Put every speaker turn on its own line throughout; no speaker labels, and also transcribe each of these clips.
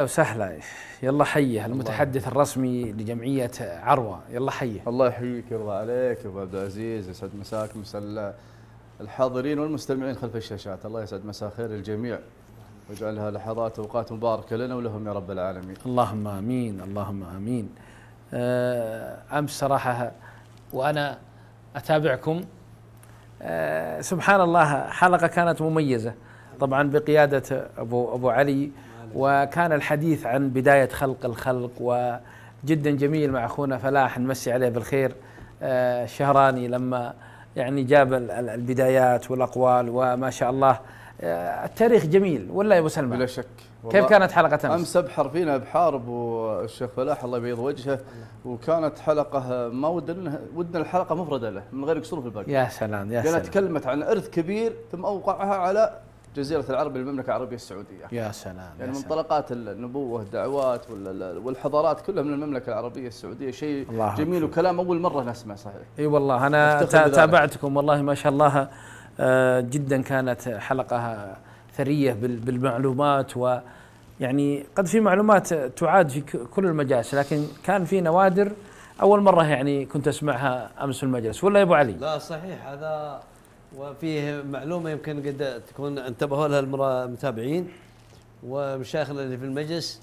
وسهلا يلا حيه المتحدث الرسمي لجمعيه عروه يلا حيه الله يحييك يرضى عليك يا ابو عبد العزيز يسعد مساك مساء الحاضرين والمستمعين خلف الشاشات الله يسعد مساء خير الجميع ويجعلها لحظات اوقات مباركه لنا ولهم يا رب العالمين اللهم امين اللهم امين آه، امس صراحه وانا اتابعكم آه، سبحان الله حلقه كانت مميزه طبعا بقياده ابو ابو علي وكان الحديث عن بداية خلق الخلق وجدا جميل مع أخونا فلاح نمسي عليه بالخير الشهراني آه، لما يعني جاب البدايات والأقوال وما شاء الله آه، التاريخ جميل ولا يا أبو سلمى بلا شك كيف كانت حلقة أمس؟ أمس أبحر فينا ابحار أبو الشيخ فلاح الله يبيض وجهه وكانت حلقة ما ودنا ودنا الحلقة مفردة له من غير قصور في الباقي يا سلام يا سلام كانت تكلمت عن إرث كبير ثم أوقعها على جزيرة العرب للمملكة العربية السعودية يا سلام يعني يا منطلقات النبوة الدعوات والحضارات كلها من المملكة العربية السعودية شيء الله جميل حكي. وكلام أول مرة نسمع صحيح اي والله أنا تابعتكم والله ما شاء الله آه، جدا كانت حلقة ثرية بالمعلومات و يعني قد في معلومات تعاد في كل المجالس لكن كان في نوادر أول مرة يعني كنت أسمعها أمس في المجلس ولا يا أبو علي؟
لا صحيح هذا وفيه معلومه يمكن قد تكون انتبهوا لها المتابعين ومشايخنا اللي في المجلس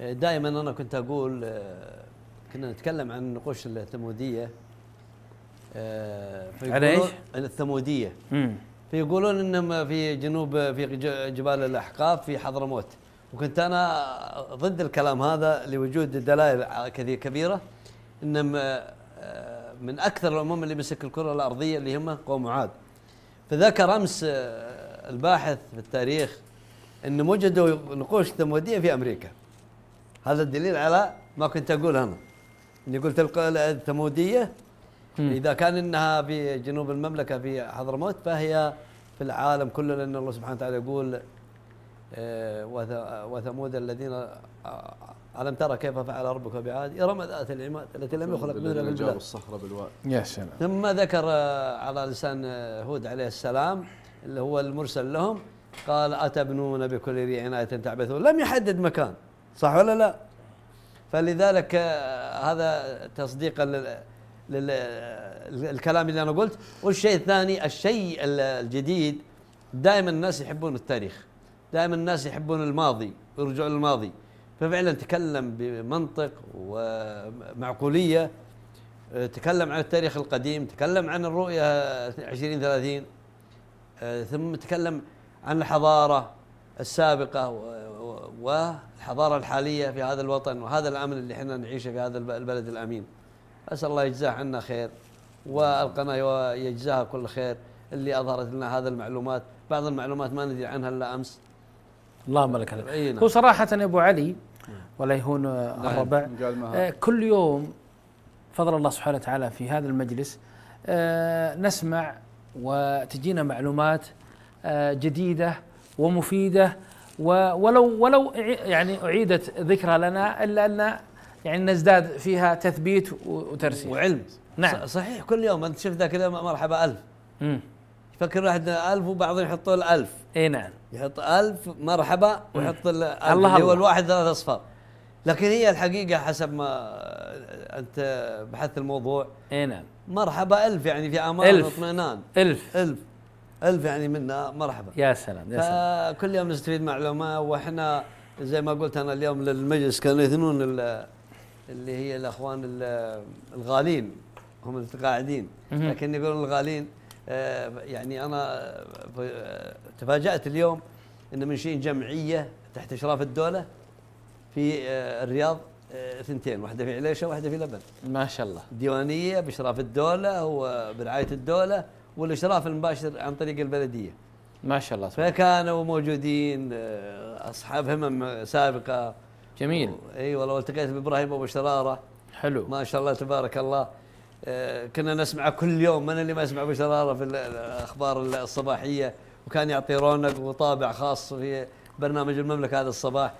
دائما انا كنت اقول آه، كنا نتكلم عن النقوش الثموديه آه، عن ايش؟ عن الثموديه فيقولون انهم في جنوب في جبال الاحقاف في حضرموت وكنت انا ضد الكلام هذا لوجود دلائل كبيره انهم آه، من اكثر الامم اللي مسك الكره الارضيه اللي هم قوم عاد فذكر امس آه، الباحث في التاريخ انهم وجدوا نقوش تمودية في امريكا هذا الدليل على ما كنت اقول انا اني قلت التمودية اذا كان انها في جنوب المملكه في حضرموت فهي في العالم كله لان الله سبحانه وتعالى يقول آه، وثمود الذين آه، ألم ترى كيف فعل ربك بعاد إرم ذات العماد التي لم يخلق منها البلاد
الصخرة بالواد يا سلام
ثم ذكر على لسان هود عليه السلام اللي هو المرسل لهم قال أتبنون بكل ريع عناية تعبثون لم يحدد مكان صح ولا لا فلذلك هذا تصديقا للكلام اللي أنا قلت والشيء الثاني الشيء الجديد دائما الناس يحبون التاريخ دائما الناس يحبون الماضي ويرجعون للماضي ففعلا تكلم بمنطق ومعقوليه تكلم عن التاريخ القديم تكلم عن الرؤيه 2030 ثم تكلم عن الحضاره السابقه والحضاره الحاليه في هذا الوطن وهذا الامن اللي احنا نعيشه في هذا البلد الامين اسال الله يجزاه عنا خير والقناه يجزاها كل خير اللي اظهرت لنا هذا المعلومات بعض المعلومات ما ندري عنها الا امس اللهم لك الحمد نعم. هو صراحه
ابو علي ولا يهون الربع آه، كل يوم فضل الله سبحانه وتعالى في هذا المجلس آه، نسمع وتجينا معلومات آه، جديده ومفيده ولو ولو يعني اعيدت ذكرها لنا الا ان يعني نزداد فيها تثبيت وترسيخ وعلم
نعم صحيح كل يوم انت شفت ذاك اليوم مرحبا الف مم. فكل واحد ألف وبعضهم يحطوا له ألف اي نعم يحط ألف مرحبا ويحط الله اللي هو الواحد ثلاث أصفار لكن هي الحقيقة حسب ما أنت بحثت الموضوع اي نعم مرحبا ألف يعني في أمان واطمئنان ألف ألف ألف يعني منا مرحبا يا سلام يا سلام فكل يوم نستفيد معلومة وإحنا زي ما قلت أنا اليوم للمجلس كانوا يثنون اللي هي الأخوان الغالين هم المتقاعدين لكن يقولون الغالين آه، يعني انا آه، تفاجات اليوم ان منشئين جمعيه تحت اشراف الدوله في آه، الرياض اثنتين واحده في عليشه وواحده في لبن ما شاء الله ديوانيه باشراف الدوله وبرعايه الدوله والاشراف المباشر عن طريق البلديه ما شاء الله سبحانه. فكانوا موجودين اصحاب همم سابقه جميل اي أيوة، والله والتقيت بابراهيم ابو شراره حلو ما شاء الله تبارك الله آه، كنا نسمع كل يوم من اللي ما يسمع ابو شراره في الاخبار الصباحيه وكان يعطي رونق وطابع خاص في برنامج المملكه هذا الصباح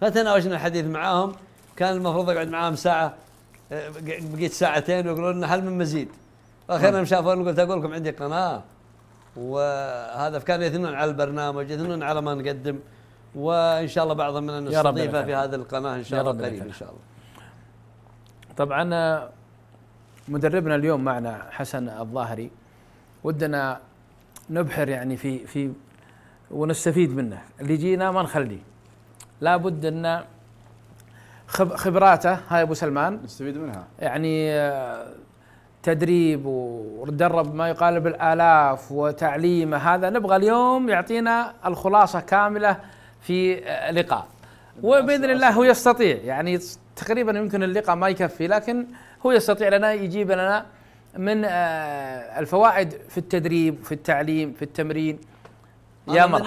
فتناوشنا الحديث معاهم كان المفروض اقعد معاهم ساعه آه، بقيت ساعتين ويقولون لنا هل من مزيد اخيرا نعم. شافوني قلت اقول لكم عندي قناه وهذا كانوا يثنون على البرنامج يثنون على ما نقدم وان شاء الله بعض من نستضيفه في هذه القناه ان شاء الله قريب ان شاء الله طبعا آه،
مدربنا اليوم معنا حسن الظاهري ودنا نبحر يعني في في ونستفيد منه اللي جينا ما نخليه لابد ان خبراته هاي ابو سلمان نستفيد منها يعني آه، تدريب ودرب ما يقارب الالاف وتعليمه هذا نبغى اليوم يعطينا الخلاصه كامله في آه، لقاء وباذن الله هو يستطيع يعني تقريبا يمكن اللقاء ما يكفي لكن هو يستطيع لنا يجيب لنا من آه، الفوائد في التدريب في التعليم في التمرين يا مرحبا